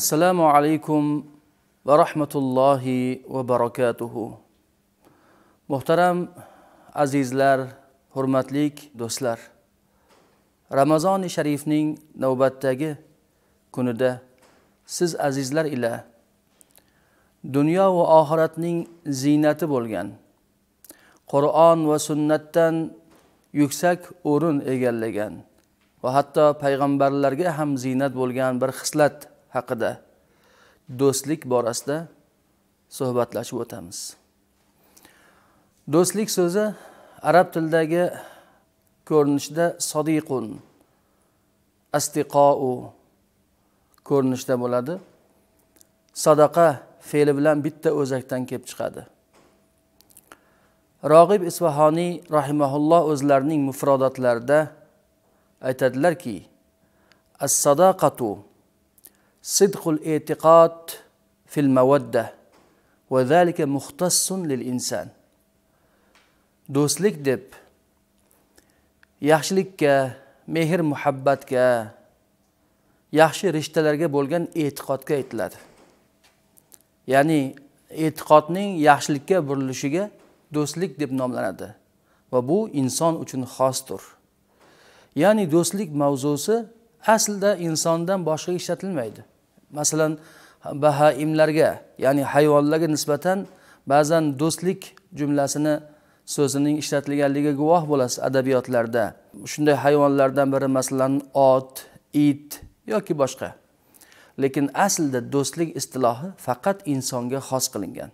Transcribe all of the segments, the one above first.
assalomu alaykum va rahmatullohi va barakatuhu muhtaram azizlar hurmatli do'stlar ramazoni sharifning navbatdagi kunida siz azizlar ila dunyo va oxiratning ziynati bo'lgan qur'on va sunnatdan yuksak o'rin egallagan va hatto payg'ambarlarga ham ziynat bo'lgan bir xislat haqida do'stlik borasida suhbatlashib o'tamiz do'stlik so'zi arab tilidagi ko'rinishda sodiqun astiqou ko'rinishda bo'ladi sadaqa fe'li bilan bitta o'zakdan kelib chiqadi rog'ib isvahoniy rahimaulloh o'zlarining mufrodotlarida aytadilarki as sadaqatu صدق الاعتقاد في المودة وذلك مختص للإنسان do'stlik deb yaxshilikka mehr muhabbatga yaxshi rishtalarga bo'lgan e'tiqodga aytiladi ya'ni e'tiqodning yaxshilikka burilishiga do'stlik deb nomlanadi va bu inson uchun xosdir ya'ni do'stlik mavzusi aslida insondan boshqa ishlatilmaydi masalan bahaimlarga ya'ni hayvonlarga nisbatan ba'zan do'stlik jumlasini so'zining ishlatilganligiga guvoh bo'lasiz adabiyotlarda shunday hayvonlardan biri masalan ot it yoki boshqa lekin aslida do'stlik istilohi faqat insonga xos qilingan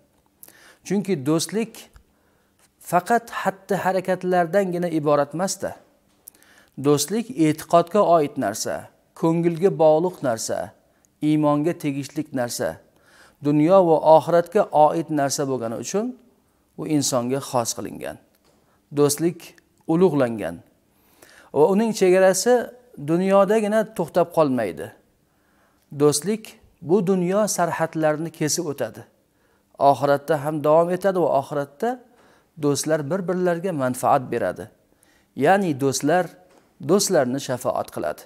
chunki do'stlik faqat xatti harakatlardangina iborat emasda do'stlik e'tiqodga oid narsa ko'ngilga bog'liq narsa iymonga tegishli narsa dunyo va oxiratga oid narsa bo'lgani uchun u insonga xos qilingan do'stlik ulug'langan va uning chegarasi dunyodagina to'xtab qolmaydi do'stlik bu dunyo sarhadlarini kesib o'tadi oxiratda ham davom etadi va oxiratda do'stlar bir birlariga manfaat beradi ya'ni do'stlar do'stlarni shafoat qiladi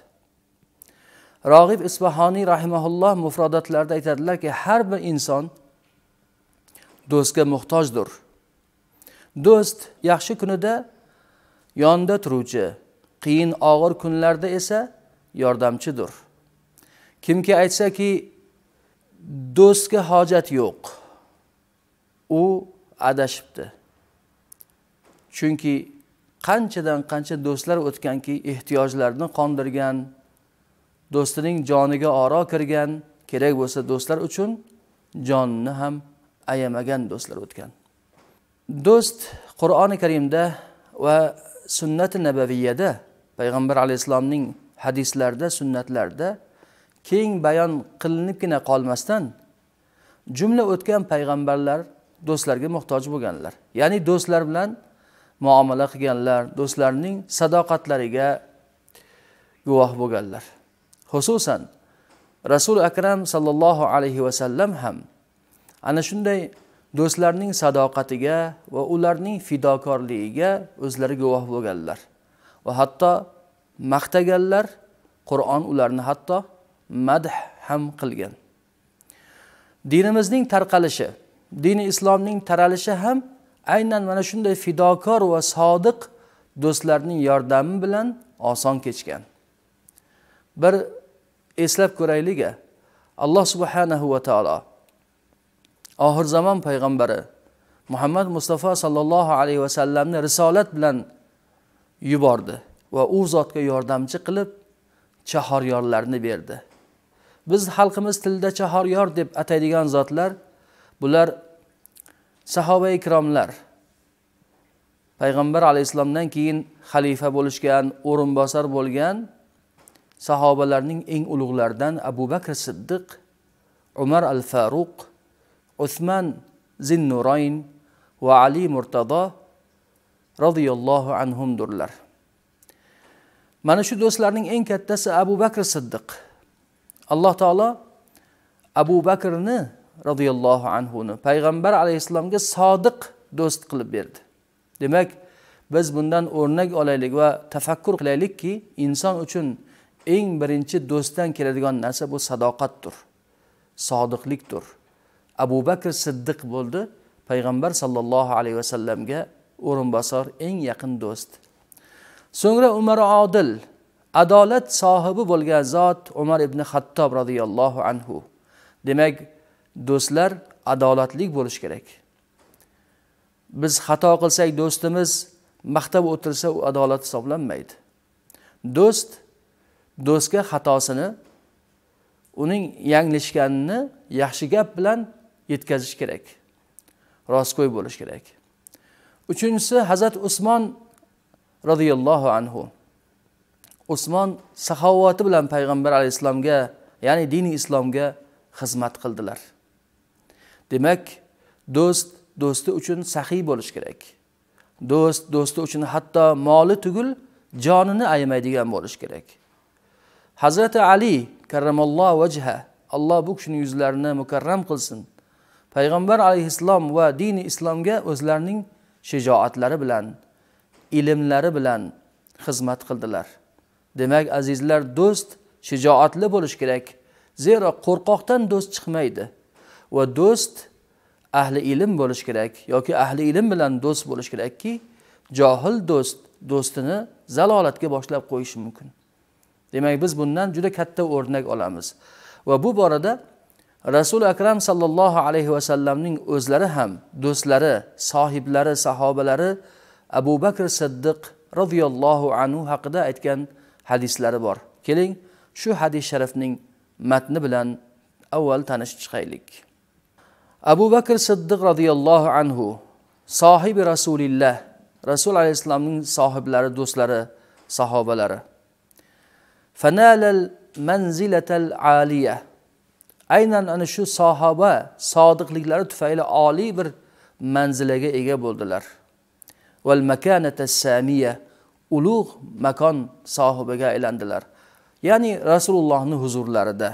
rog'ib isbahoniy rahimaulloh mufrodatlarda aytadilarki har bir inson do'stga muhtojdir do'st yaxshi kunida yonida turuvchi qiyin og'ir kunlarda esa yordamchidir kimki aytsaki do'stga hojat yo'q u adashibdi chunki qanchadan qancha do'stlar o'tganki ehtiyojlarni qondirgan do'stining joniga oro kirgan kerak bo'lsa do'stlar uchun jonni ham ayamagan do'stlar o'tgan do'st qur'oni karimda va sunnati nabaviyada payg'ambar alayhissalomning hadislarida sunnatlarda keng bayon qilinibgina qolmasdan jumla o'tgan payg'ambarlar do'stlarga muhtoj bo'lganlar ya'ni do'stlar bilan muomala qilganlar do'stlarning sadoqatlariga guvoh bo'lganlar xususan rasuli akram sollallohu alayhi vasallam ham ana shunday do'stlarning sadoqatiga va ularning fidokorligiga o'zlari guvoh bo'lganlar va hatto maqtaganlar qur'on ularni hatto madh ham qilgan dinimizning tarqalishi dini islomning taralishi ham aynan mana shunday fidokor va sodiq do'stlarning yordami bilan oson kechgan bir eslab ko'raylik alloh subhanahu va taolo oxir zamon payg'ambari muhammad mustafa sollallohu alayhi vasallamni risolat bilan yubordi va u zotga yordamchi qilib chahoryorlarni berdi biz xalqimiz tilida chahoryor deb ataydigan zotlar bular sahoba ikromlar payg'ambar alayhissalomdan keyin xalifa bo'lishgan o'rinbosar bo'lgan sahobalarning eng ulug'laridan abu bakr siddiq umar al faruq usman zinnurayn va ali murtado roziyallohu anhumdirlar mana shu do'stlarning eng kattasi abu bakr siddiq alloh taolo abu bakrni roziyallohu anhuni payg'ambar alayhissalomga sodiq do'st qilib berdi demak biz bundan o'rnak olaylik va tafakkur qilaylikki inson uchun eng birinchi do'stdan keladigan narsa bu sadoqatdir sodiqlikdir abu bakr siddiq bo'ldi payg'ambar sollallohu alayhi vasallamga o'rinbosar eng yaqin do'st so'ngra umar odil adolat sohibi bo'lgan zot umar ibn hattob roziyallohu anhu demak do'stlar adolatli bo'lishi kerak biz xato qilsak do'stimiz maqtab o'tirsa u adolat hisoblanmaydi do'st do'stga xatosini uning yanglishganini yaxshi gap bilan yetkazish kerak rostgo'y bo'lish kerak uchinchisi hazrat usmon roziyallohu anhu usmon saxovati bilan payg'ambar alayhissalomga ya'ni dini islomga xizmat qildilar demak do'st do'sti uchun saxiy bo'lish kerak do'st do'sti uchun hatto moli tugul jonini ayamaydigan bo'lishi kerak hazrati ali karramalloh vajha alloh bu kishini yuzlarini mukarram qilsin payg'ambar alayhissalom va dini islomga o'zlarining shijoatlari bilan ilmlari bilan xizmat qildilar demak azizlar do'st shijoatli bo'lishi kerak zero qo'rqoqdan do'st chiqmaydi va do'st ahli ilm bo'lishi kerak yoki ahli ilm bilan do'st bo'lishi kerakki johil do'st do'stini zalolatga boshlab qo'yishi mumkin demak biz bundan juda katta o'rnak olamiz va bu borada rasuli akram sallallohu alayhi vasallamning o'zlari ham do'stlari sohiblari sahobalari abu bakr siddiq roziyallohu anhu haqida aytgan hadislari bor keling shu hadis sharifning matni bilan avval tanishib chiqaylik abu bakr siddiq roziyallohu anhu sohibi rasulillah rasul alayhissalomning sohiblari do'stlari sahobalari aynan ana shu sahoba sodiqliklari tufayli oliy bir manzilaga ega bo'ldilar ulug' makon sohibiga aylandilar ya'ni rasulullohni huzurlarida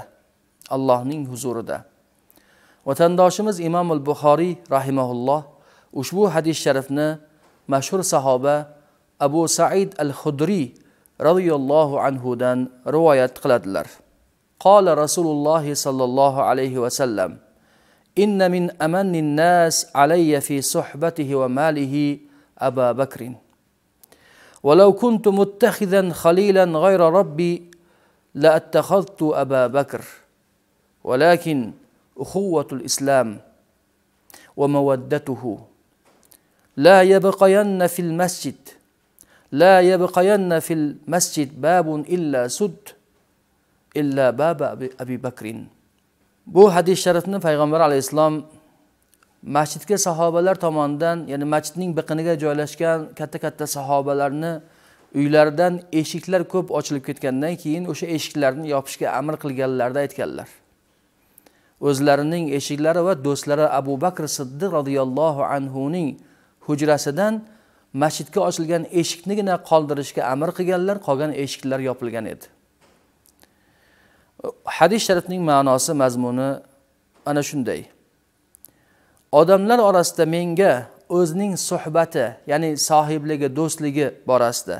allohning huzurida vatandoshimiz imom al buxoriy rahimaulloh ushbu hadis sharifni mashhur sahoba abu said al hudriy رضي الله عنه رواية anhudan قال رسول الله صلى الله عليه وسلم إن من أمن الناس علي في صحبته وماله أبا بكر ولو كنت متخذا خليلا غير ربي لاتخذت أبا بكر ولكن أخوة الإسلام ومودته لا يبقين في المسجد la yabqayanna fil masjid babun illa sud illa baba abi bakrin bu hadis sharifni payg'ambar alayhissalom masjidga sahobalar tomonidan ya'ni masjidning biqiniga joylashgan katta katta sahobalarni uylaridan eshiklar ko'p ochilib ketgandan keyin o'sha eshiklarni yopishga amr qilganlarida aytganlar o'zlarining eshiklari va do'stlari abu bakr siddiq roziyallohu anhuning hujrasidan masjidga ochilgan eshiknigina qoldirishga amr qilganlar qolgan eshiklar yopilgan edi hadis sharifning ma'nosi mazmuni ana shunday odamlar orasida menga o'zining suhbati ya'ni sohibligi do'stligi borasida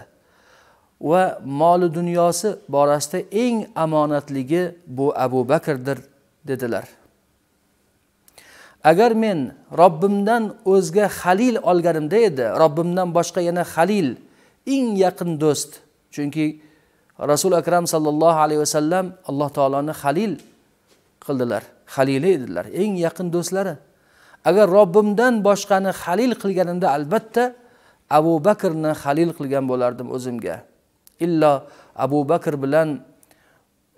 va moli dunyosi borasida eng omonatligi bu abu bakrdir dedilar agar men robbimdan o'zga halil olganimda edi robbimdan boshqa yana halil eng yaqin do'st chunki rasuli akram sollallohu alayhi vasallam alloh taoloni halil qildilar halili edilar eng yaqin do'stlari agar robbimdan boshqani halil qilganimda albatta abu bakrni halil qilgan bo'lardim o'zimga illo abu bakr bilan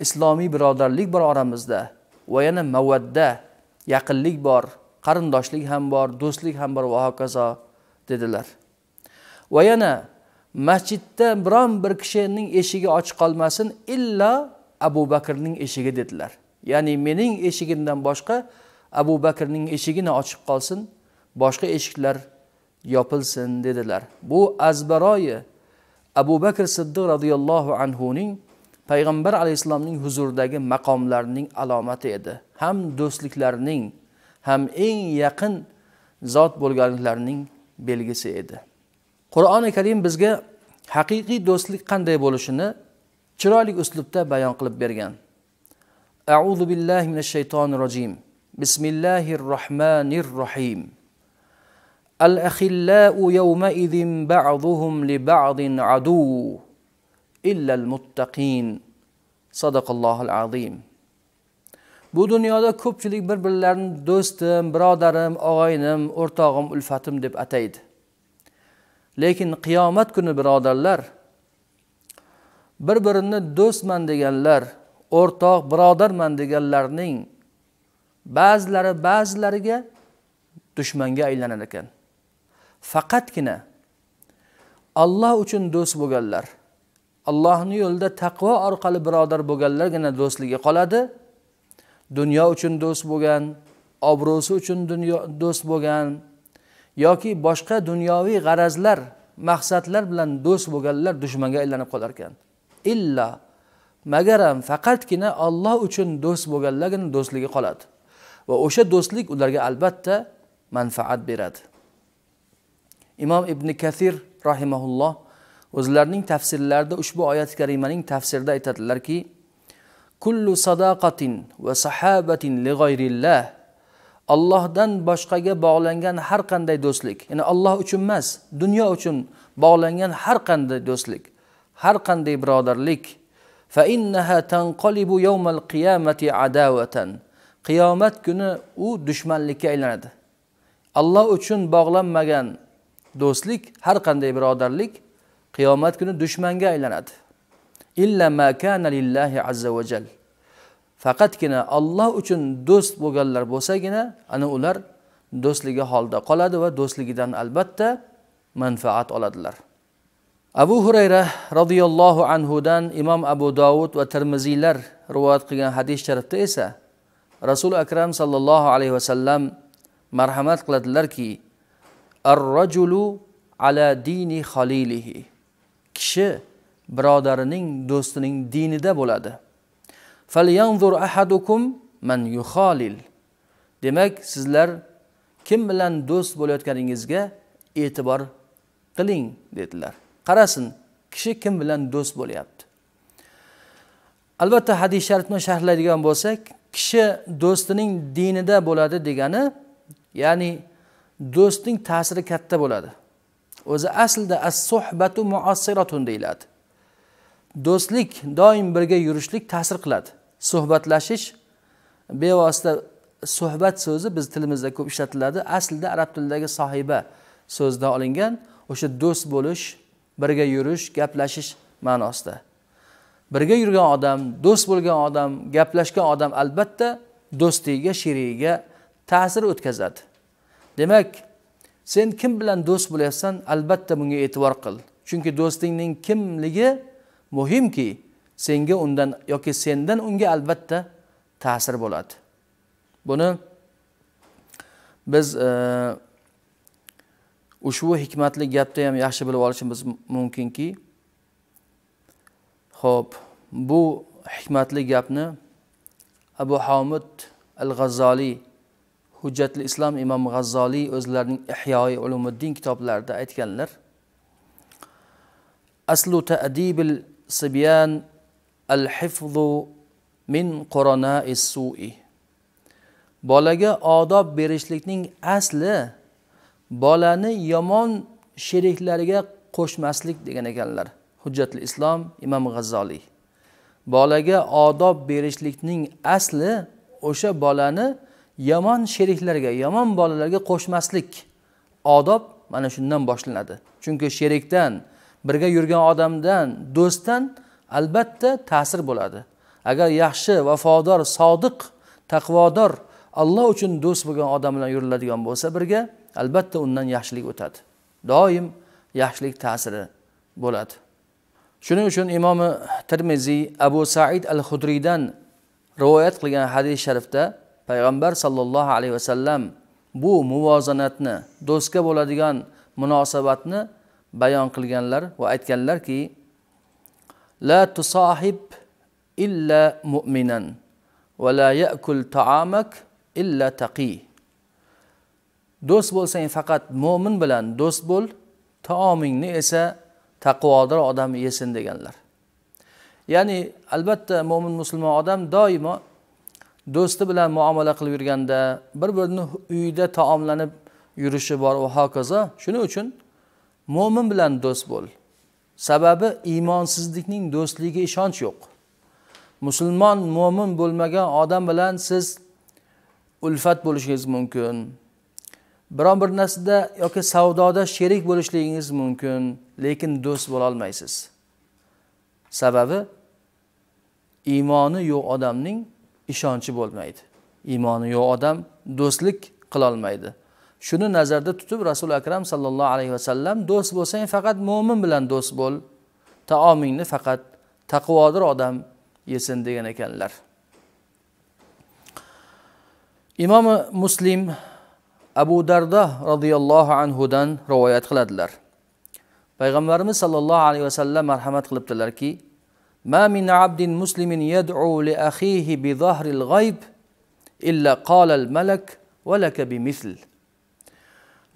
islomiy birodarlik bor oramizda va yana mavadda yaqinlik bor qarindoshlik ham bor do'stlik ham bor va hokazo dedilar va yana masjidda biron bir kishining eshigi ochiq qolmasin illo abu bakrning eshigi dedilar ya'ni mening eshigimdan boshqa abu bakrning eshigini ochiq qolsin boshqa eshiklar yopilsin dedilar bu azbaroyi abu bakr siddiq roziyallohu anhuning payg'ambar alayhissalomning huzuridagi maqomlarining alomati edi ham do'stliklarning ham eng yaqin zot bo'lganliklarining belgisi edi qur'oni karim bizga haqiqiy do'stlik qanday bo'lishini chiroyli uslubda bayon qilib bergan أعوذ بالله من الشيطان الرجيم بسم الله الرحمن الرحيم الأخلاء يومئذ بعضهم adu illa al muttaqin sadaqallohu al azim bu dunyoda ko'pchilik bir birlarini do'stim birodarim og'aynim o'rtog'im ulfatim deb ataydi lekin qiyomat kuni birodarlar bir birini do'stman deganlar o'rtoq birodarman deganlarning ba'zilari ba'zilariga dushmanga aylanar ekan faqatgina alloh uchun do'st bo'lganlar allohni yo'lida taqvo orqali birodar bo'lganlargina do'stligi qoladi dunyo uchun do'st bo'lgan obro'si uchun dunyo do'st bo'lgan yoki boshqa dunyoviy g'arazlar maqsadlar bilan do'st bo'lganlar dushmanga aylanib qolar ekan illa magaram faqatgina olloh uchun do'st bo'lganlargina do'stligi qoladi va o'sha do'stlik ularga albatta manfaat beradi imom ibn kasir rahimaulloh o'zlarining tafsirlarida ushbu oyati karimaning tafsirida aytadilarki kullu sadaqatin va sahabatin li g'ayrillah Allohdan boshqaga bog'langan har qanday do'stlik ya'ni Alloh uchun emas dunyo uchun bog'langan har qanday do'stlik har qanday birodarlik fa innaha tanqalibu yawmal qiyamati adawatan qiyomat kuni u dushmanlikka aylanadi Alloh uchun bog'lanmagan do'stlik har qanday birodarlik qiyomat kuni dushmanga aylanadi illa ma kana lillahi azza va jal faqatgina olloh uchun do'st bo'lganlar bo'lsagina ana ular do'stligi holda qoladi va do'stligidan albatta manfaat oladilar abu hurayra roziyallohu anhudan imom abu dovud va termiziylar rivoyat qilgan hadis sharifda esa rasuli akram sollallohu alayhi vasallam marhamat qiladilarki ar rajulu ala dini xolilihi kishi birodarining do'stining dinida bo'ladi ahadukum man yuxolil demak sizlar kim bilan do'st bo'layotganingizga e'tibor qiling dedilar qarasin kishi kim bilan do'st bo'lyapti albatta hadis sharifni sharhlaydigan bo'lsak kishi do'stining dinida bo'ladi degani ya'ni do'stning ta'siri katta bo'ladi o'zi aslida as suhbatu muassiratun deyiladi do'stlik doim birga yurishlik ta'sir qiladi suhbatlashish bevosita suhbat so'zi biz tilimizda ko'p ishlatiladi aslida arab tilidagi sohiba so'zidan olingan o'sha do'st bo'lish birga yurish gaplashish ma'nosida birga yurgan odam do'st bo'lgan odam gaplashgan odam albatta do'stiga sherigiga ta'sir o'tkazadi demak sen kim bilan do'st bo'lyapsan albatta bunga e'tibor qil chunki do'stingning kimligi muhimki senga undan yoki sendan unga albatta ta'sir bo'ladi buni biz e, ushbu hikmatli gapda ham yaxshi bilib olishimiz mumkinki ho'p bu hikmatli gapni abu homid al g'azzoliy hujjatli islom imom g'azzoliy o'zlarining ihyoi ulumuddin kitoblarida aytganlar aslu tadibil ta sibyan الحفظ min qorona issui bolaga odob berishlikning asli bolani yomon sheriklariga qo'shmaslik degan ekanlar hujjatul islom imom g'azzoliy bolaga odob berishlikning asli o'sha bolani yomon sheriklarga yomon bolalarga qo'shmaslik odob mana shundan boshlanadi chunki sherikdan birga yurgan odamdan do'stdan albatta ta'sir bo'ladi agar yaxshi vafodor sodiq taqvodor alloh uchun do'st bo'lgan odam bilan yuriladigan bo'lsa birga albatta undan yaxshilik o'tadi doim yaxshilik ta'siri bo'ladi shuning uchun imomi termiziy abu said al hudriydan rivoyat qilgan hadis sharifda payg'ambar sollallohu alayhi vasallam bu muvozanatni do'stga bo'ladigan munosabatni bayon qilganlar va aytganlarki la tusohib illa mu'minan va la yakul taamak illa taqi do'st bo'lsang faqat mo'min bilan do'st bo'l taomingni esa taqvodor odam yesin deganlar ya'ni albatta mo'min musulmon odam doimo do'sti bilan muomala qilib yurganda bir birini uyida taomlanib yurishi bor va hokazo shuning uchun mo'min bilan do'st bo'l sababi iymonsizlikning do'stligiga ishonch yo'q musulmon mo'min bo'lmagan odam bilan siz ulfat bo'lishingiz mumkin biron bir narsada yoki savdoda sherik bo'lishligingiz mumkin lekin do'st bo'lolmaysiz sababi iymoni yo'q odamning ishonchi bo'lmaydi iymoni yo'q odam do'stlik qilolmaydi shuni nazarda tutib rasuli akram sallallohu alayhi vasallam do'st bo'lsang faqat mo'min bilan do'st bo'l taomingni faqat taqvodir odam yesin degan ekanlar imom muslim abu dardo roziyallohu anhudan rivoyat qiladilar payg'ambarimiz sollallohu alayhi vasallam marhamat qilibdilarki ما من عبد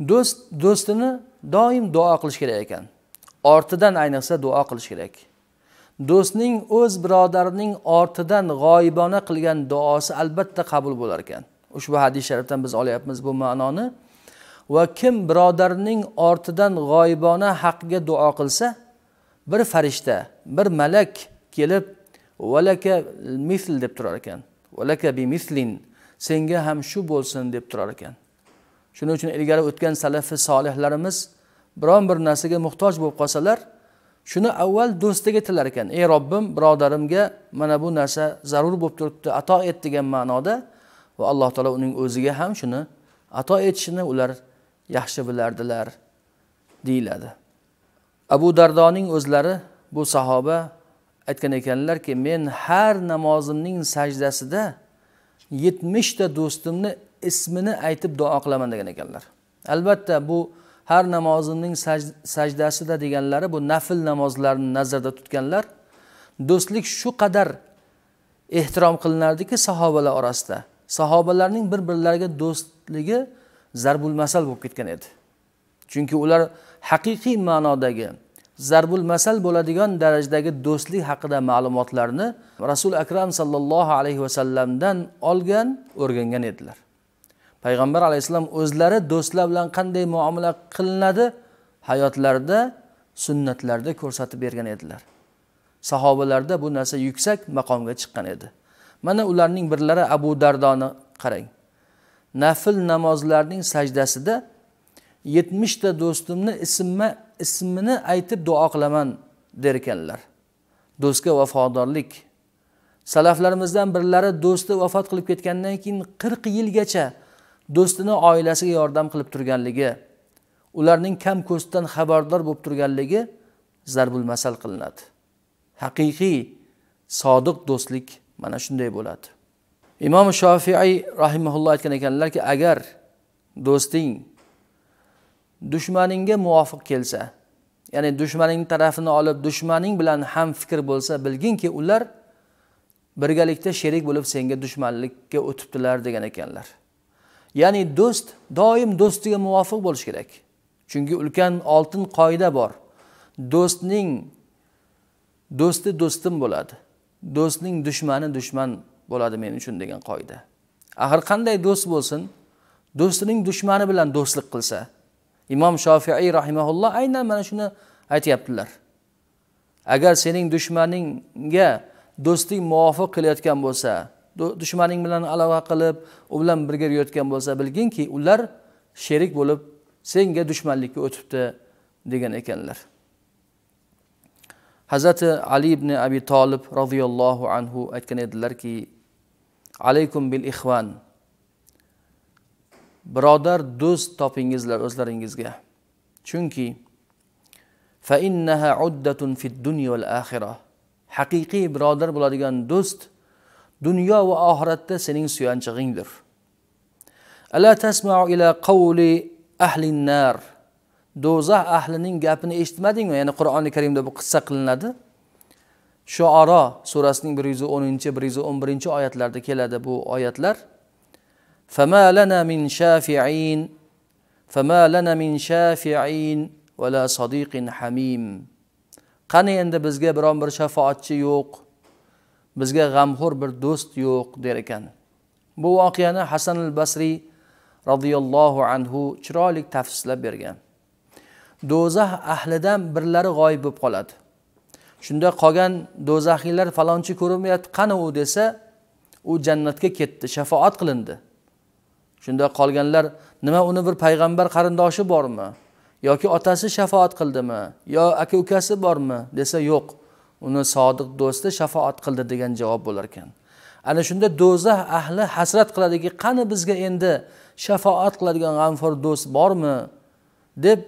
do'st do'stini doim duo qilish kerak ekan ortidan ayniqsa duo qilish kerak do'stning o'z birodarining ortidan g'oyibona qilgan duosi albatta qabul bo'lar ekan ushbu hadis sharifdan biz olyapmiz bu ma'noni va kim birodarining ortidan g'oyibona haqiga duo qilsa bir farishta bir malak kelib valaka misl deb turar ekan valaka bi mislin senga ham shu bo'lsin deb turar ekan shuning uchun ilgari o'tgan salafi solihlarimiz biron bir narsaga muhtoj bo'lib qolsalar shuni avval do'stiga tilar ekan ey robbim birodarimga mana bu narsa zarur bo'lib turibdi ato et degan ma'noda va alloh taolo uning o'ziga ham shuni ato etishini ular yaxshi bilardilar deyiladi abu dardoning o'zlari bu sahoba aytgan ekanlarki men har namozimning sajdasida yetmishta do'stimni ismini aytib duo qilaman degan ekanlar albatta bu har namozimning sajdasida deganlari bu nafl namozlarni nazarda tutganlar do'stlik shu qadar ehtirom qilinardiki sahobalar orasida sahobalarning bir birlariga do'stligi zarbul masal bo'lib ketgan edi chunki ular haqiqiy ma'nodagi zarbul masal bo'ladigan darajadagi do'stlik haqida ma'lumotlarni rasuli akram sollallohu alayhi vasallamdan olgan o'rgangan edilar payg'ambar alayhissalom o'zlari do'stlar bilan qanday muomala qilinadi hayotlarida sunnatlarda ko'rsatib bergan edilar sahobalarda bu narsa yuksak maqomga chiqqan edi mana ularning birlari abu dardoni qarang nafl namozlarning sajdasida yetmishta do'stimni ismi ismini aytib duo qilaman der ekanlar do'stga vafodorlik salaflarimizdan birlari do'sti vafot qilib ketgandan keyin qirq yilgacha do'stini oilasiga yordam qilib turganligi ularning kam ko'stdan xabardor bo'lib turganligi zarbul masal qilinadi haqiqiy sodiq do'stlik mana shunday bo'ladi imom shofiiy rahimaulloh aytgan ekanlarki agar do'sting dushmaningga muvofiq kelsa ya'ni dushmaning tarafini olib dushmaning bilan ham fikr bo'lsa bilginki ular birgalikda sherik bo'lib senga dushmanlikka o'tibdilar degan ekanlar ya'ni do'st doim do'stiga muvofiq bo'lishi kerak chunki ulkan oltin qoida bor do'stning do'sti do'stim bo'ladi do'stning dushmani dushman bo'ladi men uchun degan qoida axir qanday do'st bo'lsin do'stining dushmani bilan do'stlik qilsa imom shofiiy rahimaulloh aynan mana shuni aytyaptilar agar sening dushmaningga do'sting muvofiq kelayotgan bo'lsa dushmaning bilan aloqa qilib u bilan birga yurayotgan bo'lsa bilginki ular sherik bo'lib senga dushmanlikka o'tibdi degan ekanlar hazrati ali ibn abi tolib roziyallohu anhu aytgan edilarki alaykum bil ixvan birodar do'st topingizlar o'zlaringizga chunki haqiqiy birodar bo'ladigan do'st dunyo va oxiratda sening suyanchig'ingdir ala tasmau ila qavli ahlin nar do'zax ahlining gapini eshitmadingmi ya'ni qur'oni karimda bu qissa qilinadi shuoro surasining bir yuz o'ninchi bir yuz o'n birinchi oyatlarida keladi bu oyatlar فما لنا من شافعين فما لنا من شافعين ولا صديق حميم qani endi bizga biron bir shafoatchi yo'q bizga g'amxo'r bir do'st yo'q der ekan bu voqeani hasan al basriy roziyallohu anhu chiroyli tafsislab bergan do'zax ahlidan birlari g'oyib bo'lib qoladi shunda qolgan do'zaxiylar falonchi ko'rinmayapti qani u desa u jannatga ketdi shafoat qilindi shunda qolganlar nima uni bir payg'ambar qarindoshi bormi yoki otasi shafoat qildimi yo aka ukasi bormi desa yo'q uni sodiq do'sti shafoat qildi degan javob bo'lar ekan ana shunda do'zax ahli hasrat qiladiki qani bizga endi shafoat qiladigan g'amxo'r do'st bormi deb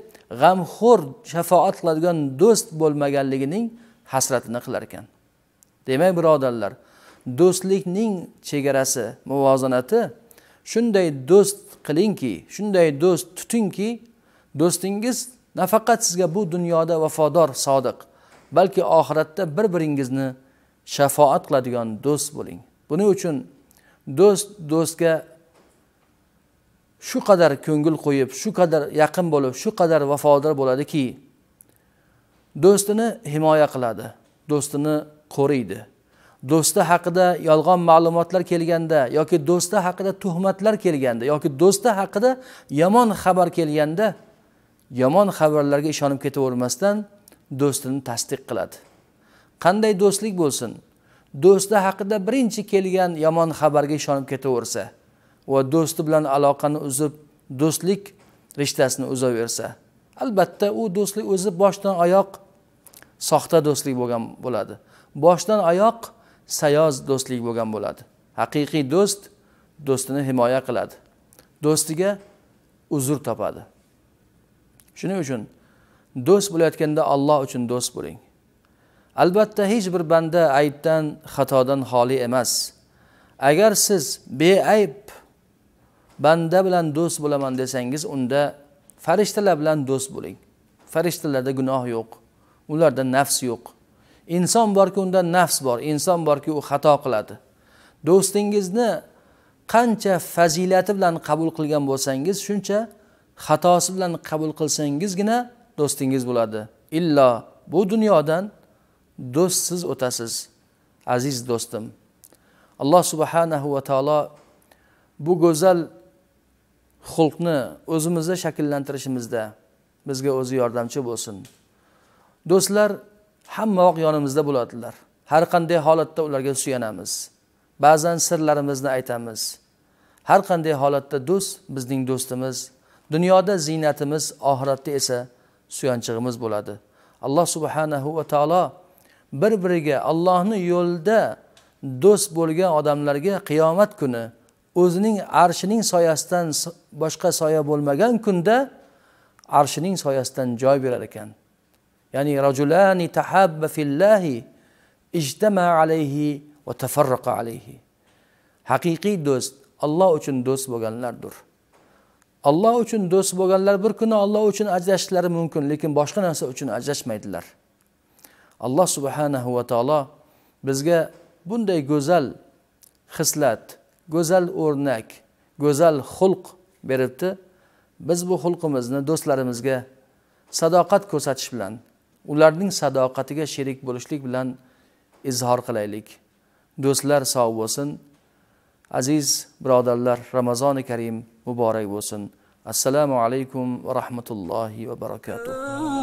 g'amxo'r shafoat qiladigan do'st bo'lmaganligining hasratini qilar ekan demak birodarlar do'stlikning chegarasi muvozanati shunday do'st qilingki shunday do'st tutingki do'stingiz nafaqat sizga bu dunyoda vafodor sodiq balki oxiratda bir biringizni shafoat qiladigan do'st bo'ling buning uchun do'st do'stga shu qadar ko'ngil qo'yib shu qadar yaqin bo'lib shu qadar vafodor bo'ladiki do'stini himoya qiladi do'stini qo'riydi do'sti haqida yolg'on ma'lumotlar kelganda yoki do'sti haqida tuhmatlar kelganda yoki do'sti haqida yomon xabar kelganda yomon xabarlarga ishonib ketavermasdan do'stini tasdiq qiladi qanday do'stlik bo'lsin do'sti haqida birinchi kelgan yomon xabarga ishonib ketaversa va do'sti bilan aloqani uzib do'stlik rishtasini uzaversa albatta u do'stlik o'zi boshdan oyoq soxta do'stlik bo'lgan bo'ladi boshdan oyoq sayoz do'stlik bo'lgan bo'ladi haqiqiy do'st do'stini himoya qiladi do'stiga uzr topadi shuning uchun do'st bo'layotganda olloh uchun do'st bo'ling albatta hech bir banda aybdan xatodan xoli emas agar siz beayb banda bilan do'st bo'laman desangiz unda farishtalar bilan do'st bo'ling farishtalarda gunoh yo'q ularda nafs yo'q inson borki unda nafs bor inson borki u xato qiladi do'stingizni qancha fazilati bilan qabul qilgan bo'lsangiz shuncha xatosi bilan qabul qilsangizgina do'stingiz bo'ladi illo bu dunyodan do'stsiz o'tasiz aziz do'stim alloh subhanahu va taolo bu go'zal xulqni o'zimizda shakllantirishimizda bizga o'zi yordamchi bo'lsin do'stlar hamma vaqt yonimizda bo'ladilar har qanday holatda ularga suyanamiz ba'zan sirlarimizni aytamiz har qanday holatda do'st bizning do'stimiz dunyoda ziynatimiz oxiratda esa suyanchig'imiz bo'ladi alloh subhanahu va taolo bir biriga allohni yo'lida do'st bo'lgan odamlarga qiyomat kuni o'zining arshining soyasidan boshqa soya bo'lmagan kunda arshining soyasidan joy berar ekan ya'ni rajulani tahabba fillahi ijtama alayhi va tafarraqa alayhi haqiqiy do'st alloh uchun do'st bo'lganlardir alloh uchun do'st bo'lganlar bir kuni olloh uchun ajrashishlari mumkin lekin boshqa narsa uchun ajrashmaydilar alloh subhanahu va taolo bizga bunday go'zal xislat go'zal o'rnak go'zal xulq beribdi biz bu xulqimizni do'stlarimizga sadoqat ko'rsatish bilan ularning sadoqatiga sherik bo'lishlik bilan izhor qilaylik do'stlar sog' bo'lsin aziz birodarlar ramazoni karim muborak bo'lsin assalomu alaykum va rahmatullohi va barakatuh